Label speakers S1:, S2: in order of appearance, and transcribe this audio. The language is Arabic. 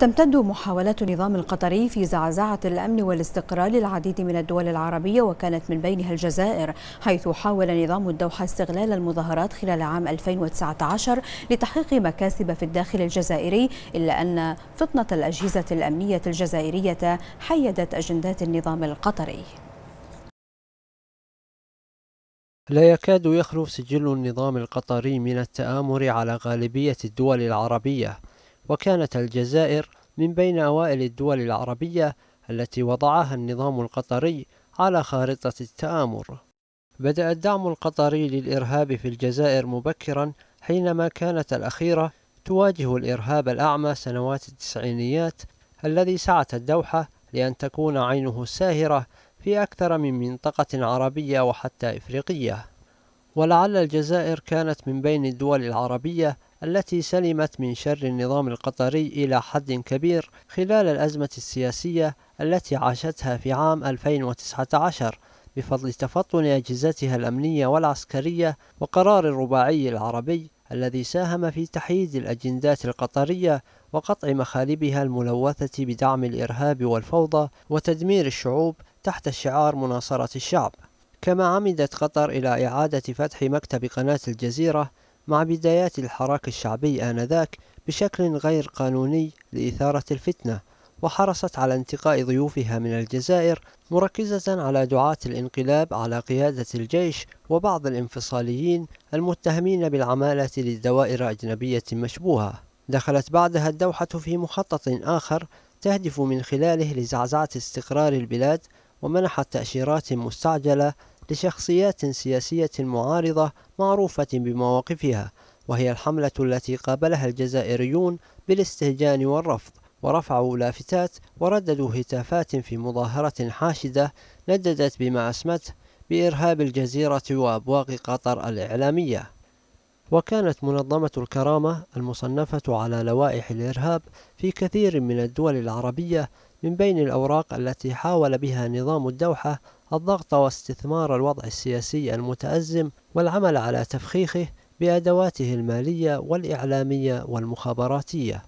S1: تمتد محاولات النظام القطري في زعزعة الأمن والاستقرار للعديد من الدول العربية وكانت من بينها الجزائر حيث حاول نظام الدوحة استغلال المظاهرات خلال عام 2019 لتحقيق مكاسب في الداخل الجزائري إلا أن فطنة الأجهزة الأمنية الجزائرية حيدت أجندات النظام القطري
S2: لا يكاد يخلو سجل النظام القطري من التآمر على غالبية الدول العربية وكانت الجزائر من بين أوائل الدول العربية التي وضعها النظام القطري على خارطة التآمر بدأ الدعم القطري للإرهاب في الجزائر مبكرا حينما كانت الأخيرة تواجه الإرهاب الأعمى سنوات التسعينيات الذي سعت الدوحة لأن تكون عينه الساهرة في أكثر من منطقة عربية وحتى إفريقية ولعل الجزائر كانت من بين الدول العربية التي سلمت من شر النظام القطري إلى حد كبير خلال الأزمة السياسية التي عاشتها في عام 2019 بفضل تفطن أجهزتها الأمنية والعسكرية وقرار الرباعي العربي الذي ساهم في تحييد الأجندات القطرية وقطع مخالبها الملوثة بدعم الإرهاب والفوضى وتدمير الشعوب تحت شعار مناصرة الشعب كما عمدت قطر إلى إعادة فتح مكتب قناة الجزيرة مع بدايات الحراك الشعبي آنذاك بشكل غير قانوني لإثارة الفتنة وحرصت على انتقاء ضيوفها من الجزائر مركزة على دعاة الانقلاب على قيادة الجيش وبعض الانفصاليين المتهمين بالعمالة لدوائر أجنبية مشبوهة دخلت بعدها الدوحة في مخطط آخر تهدف من خلاله لزعزعة استقرار البلاد ومنحت تأشيرات مستعجلة لشخصيات سياسية معارضة معروفة بمواقفها وهي الحملة التي قابلها الجزائريون بالاستهجان والرفض ورفعوا لافتات ورددوا هتافات في مظاهرة حاشدة نددت بما أسمته بإرهاب الجزيرة وأبواق قطر الإعلامية وكانت منظمة الكرامة المصنفة على لوائح الإرهاب في كثير من الدول العربية من بين الأوراق التي حاول بها نظام الدوحة الضغط واستثمار الوضع السياسي المتأزم والعمل على تفخيخه بأدواته المالية والإعلامية والمخابراتية